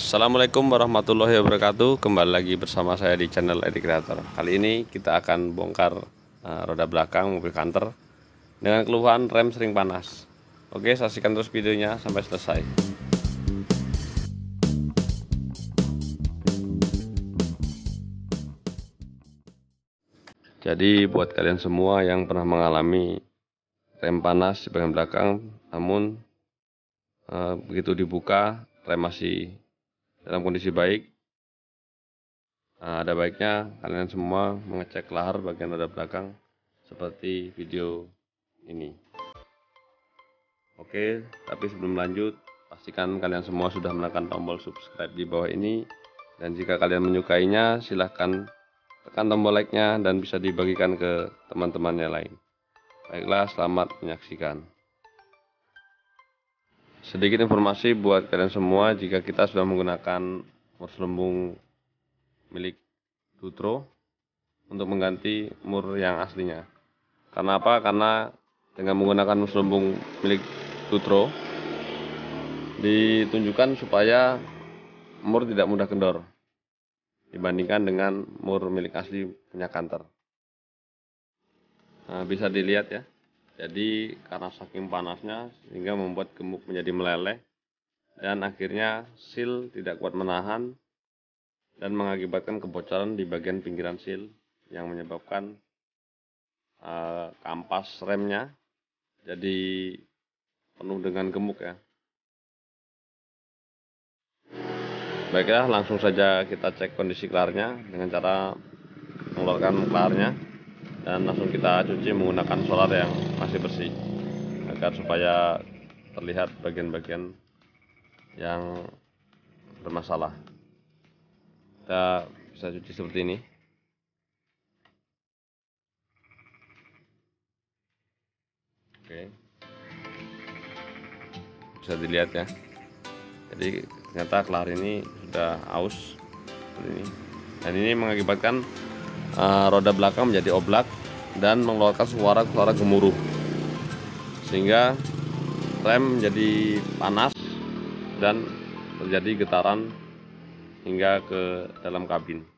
Assalamualaikum warahmatullahi wabarakatuh Kembali lagi bersama saya di channel Edi Creator Kali ini kita akan bongkar uh, roda belakang mobil kantor Dengan keluhan rem sering panas Oke saksikan terus videonya sampai selesai Jadi buat kalian semua yang pernah mengalami rem panas di bagian belakang Namun eh, begitu dibuka rem masih dalam kondisi baik. Nah, ada baiknya kalian semua mengecek lahar bagian roda belakang seperti video ini. Oke, tapi sebelum lanjut, pastikan kalian semua sudah menekan tombol subscribe di bawah ini. Dan jika kalian menyukainya, silahkan tekan tombol like-nya dan bisa dibagikan ke teman-temannya lain. Baiklah, selamat menyaksikan sedikit informasi buat kalian semua jika kita sudah menggunakan mur selembung milik Dutro untuk mengganti mur yang aslinya. Karena apa? Karena dengan menggunakan mur selembung milik Dutro ditunjukkan supaya mur tidak mudah kendor dibandingkan dengan mur milik asli punya Kanter. Nah, bisa dilihat ya. Jadi karena saking panasnya sehingga membuat gemuk menjadi meleleh dan akhirnya seal tidak kuat menahan dan mengakibatkan kebocoran di bagian pinggiran seal yang menyebabkan uh, kampas remnya jadi penuh dengan gemuk ya. Baiklah langsung saja kita cek kondisi klarnya dengan cara mengeluarkan kelarnya dan langsung kita cuci menggunakan solar yang masih bersih agar supaya terlihat bagian-bagian yang bermasalah kita bisa cuci seperti ini oke bisa dilihat ya jadi ternyata kelar ini sudah aus seperti ini dan ini mengakibatkan uh, roda belakang menjadi oblak dan mengeluarkan suara-suara gemuruh sehingga rem menjadi panas dan terjadi getaran hingga ke dalam kabin